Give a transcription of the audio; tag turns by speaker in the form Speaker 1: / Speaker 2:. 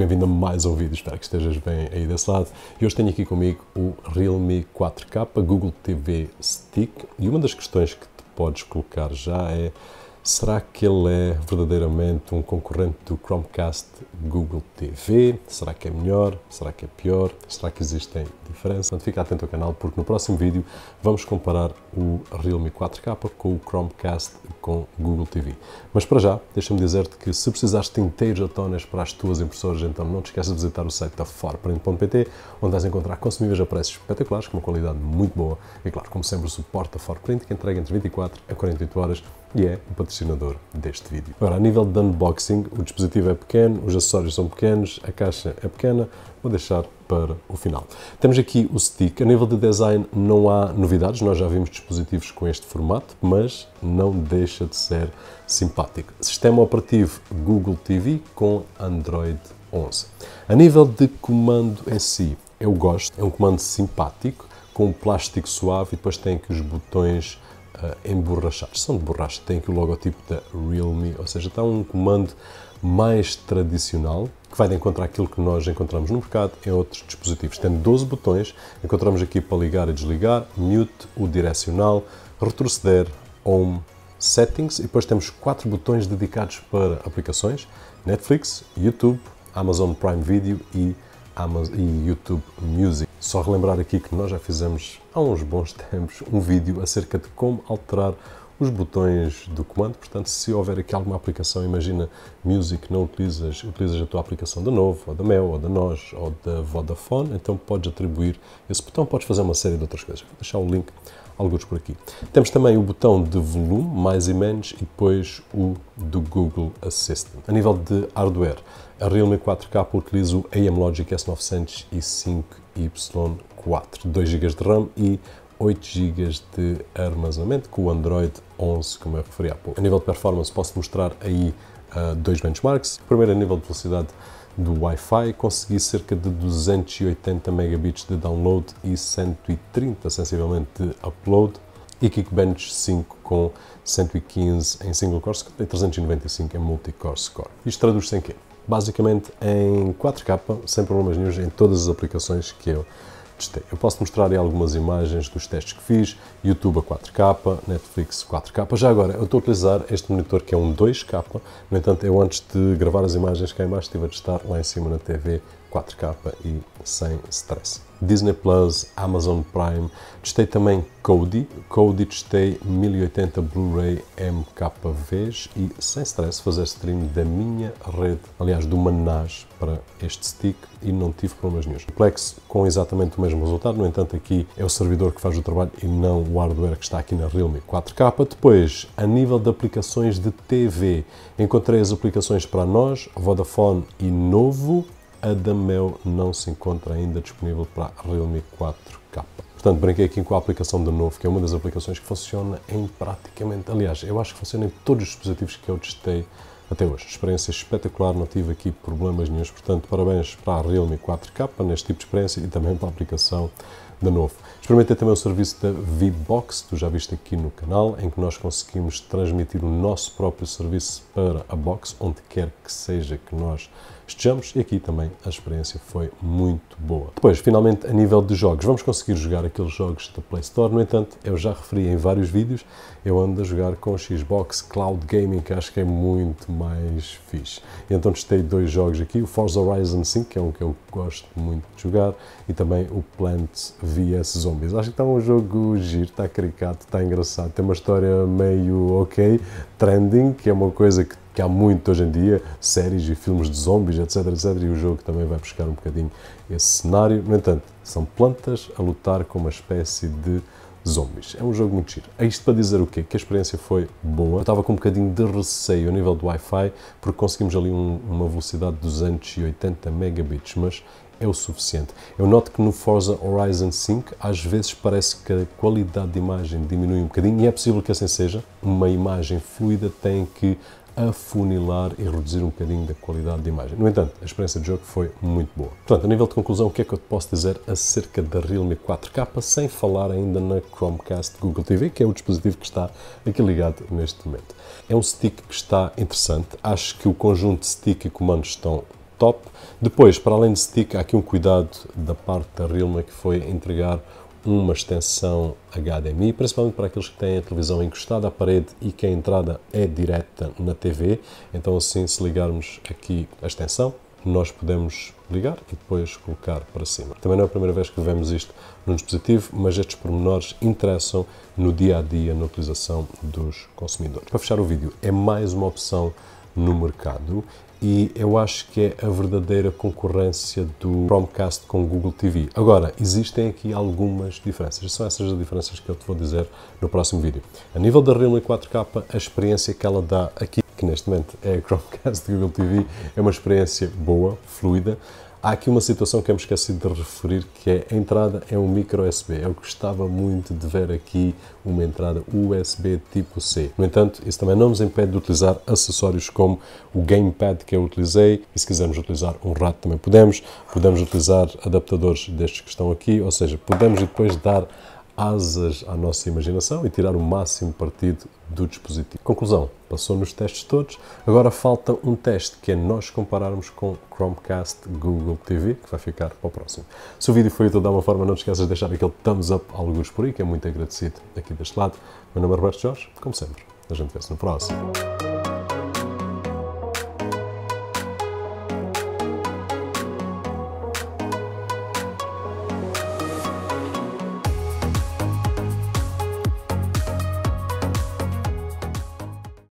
Speaker 1: bem-vindo a mais um vídeo, espero que estejas bem aí desse lado. E hoje tenho aqui comigo o Realme 4K Google TV Stick e uma das questões que te podes colocar já é Será que ele é verdadeiramente um concorrente do Chromecast Google TV? Será que é melhor? Será que é pior? Será que existem diferenças? Então, fica atento ao canal porque no próximo vídeo vamos comparar o Realme 4K com o Chromecast com Google TV. Mas para já, deixa-me dizer-te que se precisares de tinteiros atónios para as tuas impressoras, então não te esqueças de visitar o site da forprint.pt, onde vais encontrar consumíveis a preços espetaculares, com uma qualidade muito boa e, claro, como sempre, o suporte da Forprint, que entrega entre 24 a 48 horas e é o patrocinador deste vídeo. Agora, a nível de unboxing, o dispositivo é pequeno, os acessórios são pequenos, a caixa é pequena, vou deixar para o final. Temos aqui o stick. A nível de design não há novidades, nós já vimos dispositivos com este formato, mas não deixa de ser simpático. Sistema operativo Google TV com Android 11. A nível de comando em si, eu gosto. É um comando simpático, com um plástico suave e depois tem aqui os botões eh, emborrachar. São de borracha, tem aqui o logotipo da Realme, ou seja, está um comando mais tradicional, que vai de encontro àquilo que nós encontramos no mercado em outros dispositivos. Tem 12 botões, encontramos aqui para ligar e desligar, mute, o direcional, retroceder, home, settings, e depois temos quatro botões dedicados para aplicações, Netflix, YouTube, Amazon Prime Video e, Amazon, e YouTube Music. Só relembrar aqui que nós já fizemos há uns bons tempos um vídeo acerca de como alterar os botões do comando, portanto se houver aqui alguma aplicação, imagina Music não utilizas, utilizas a tua aplicação da Novo, ou da Mel, ou da Nós, ou da Vodafone, então podes atribuir esse botão, podes fazer uma série de outras coisas. Vou deixar o link alguns por aqui. Temos também o botão de volume, mais e menos, e depois o do Google Assistant. A nível de hardware, a Realme 4K utiliza o AMLogic S905 Y4, 2 GB de RAM e 8 GB de armazenamento com o Android 11, como eu referi há pouco. A nível de performance, posso mostrar aí uh, dois benchmarks. Primeiro, é a nível de velocidade do Wi-Fi, consegui cerca de 280 megabits de download e 130, sensivelmente, de upload. E Kickbench 5 com 115 em single core score e 395 em multi-core score. Isto traduz-se em quê? basicamente em 4K, sem problemas nenhums, em todas as aplicações que eu testei. Eu posso mostrar aí algumas imagens dos testes que fiz, YouTube a 4K, Netflix 4K. Já agora, eu estou a utilizar este monitor que é um 2K, no entanto, eu antes de gravar as imagens cá em baixo estive a testar lá em cima na TV 4K e sem stress. Disney Plus, Amazon Prime. Testei também Cody. Cody testei 1080 Blu-ray MKVs e sem stress fazer stream da minha rede, aliás do Manage para este stick e não tive problemas nenhums. Plex com exatamente o mesmo resultado, no entanto aqui é o servidor que faz o trabalho e não o hardware que está aqui na Realme 4K. Depois, a nível de aplicações de TV, encontrei as aplicações para nós, Vodafone e Novo, Adamel não se encontra ainda disponível para Realme 4K. Portanto, brinquei aqui com a aplicação de novo, que é uma das aplicações que funciona em praticamente, aliás, eu acho que funciona em todos os dispositivos que eu testei até hoje. Experiência espetacular, não tive aqui problemas nenhums, portanto, parabéns para a Realme 4K neste tipo de experiência e também para a aplicação de novo. Experimentei também o serviço da VBox, tu já viste aqui no canal, em que nós conseguimos transmitir o nosso próprio serviço para a box, onde quer que seja que nós estejamos. E aqui também a experiência foi muito boa. Depois, finalmente, a nível de jogos, vamos conseguir jogar aqueles jogos da Play Store. No entanto, eu já referi em vários vídeos, eu ando a jogar com o Xbox Cloud Gaming, que acho que é muito mais fixe. então testei dois jogos aqui, o Forza Horizon 5, que é um que eu gosto muito de jogar, e também o Plants vs Zombies. Acho que está um jogo giro, está caricato, está engraçado, tem uma história meio ok, trending, que é uma coisa que que há muito hoje em dia, séries e filmes de zombies, etc, etc, e o jogo também vai buscar um bocadinho esse cenário. No entanto, são plantas a lutar com uma espécie de zombies. É um jogo muito giro. É isto para dizer o quê? Que a experiência foi boa. Eu estava com um bocadinho de receio a nível do Wi-Fi, porque conseguimos ali um, uma velocidade de 280 megabits, mas é o suficiente. Eu noto que no Forza Horizon 5 às vezes parece que a qualidade de imagem diminui um bocadinho e é possível que assim seja. Uma imagem fluida tem que afunilar e reduzir um bocadinho da qualidade de imagem. No entanto, a experiência de jogo foi muito boa. Portanto, a nível de conclusão, o que é que eu te posso dizer acerca da Realme 4K, sem falar ainda na Chromecast Google TV, que é o dispositivo que está aqui ligado neste momento. É um stick que está interessante. Acho que o conjunto de stick e comandos estão top. Depois, para além de stick, há aqui um cuidado da parte da Realme que foi entregar uma extensão HDMI, principalmente para aqueles que têm a televisão encostada à parede e que a entrada é direta na TV. Então, assim, se ligarmos aqui a extensão, nós podemos ligar e depois colocar para cima. Também não é a primeira vez que vemos isto num dispositivo, mas estes pormenores interessam no dia a dia na utilização dos consumidores. Para fechar o vídeo, é mais uma opção no mercado e eu acho que é a verdadeira concorrência do Chromecast com o Google TV. Agora, existem aqui algumas diferenças, são essas as diferenças que eu te vou dizer no próximo vídeo. A nível da Realme 4K, a experiência que ela dá aqui, que neste momento é a Chromecast Google TV, é uma experiência boa, fluida, Há aqui uma situação que eu me esqueci de referir, que é a entrada é um micro USB. Eu gostava muito de ver aqui uma entrada USB tipo C. No entanto, isso também não nos impede de utilizar acessórios como o gamepad que eu utilizei, e se quisermos utilizar um rato também podemos, podemos utilizar adaptadores destes que estão aqui, ou seja, podemos depois dar asas à nossa imaginação e tirar o máximo partido do dispositivo. Conclusão: passou nos testes todos, agora falta um teste que é nós compararmos com Chromecast Google TV, que vai ficar para o próximo. Se o vídeo foi útil de alguma forma, não te esqueças de deixar aquele thumbs up, alguns por aí, que é muito agradecido aqui deste lado. Meu nome é Roberto Jorge, como sempre, a gente vê-se no próximo.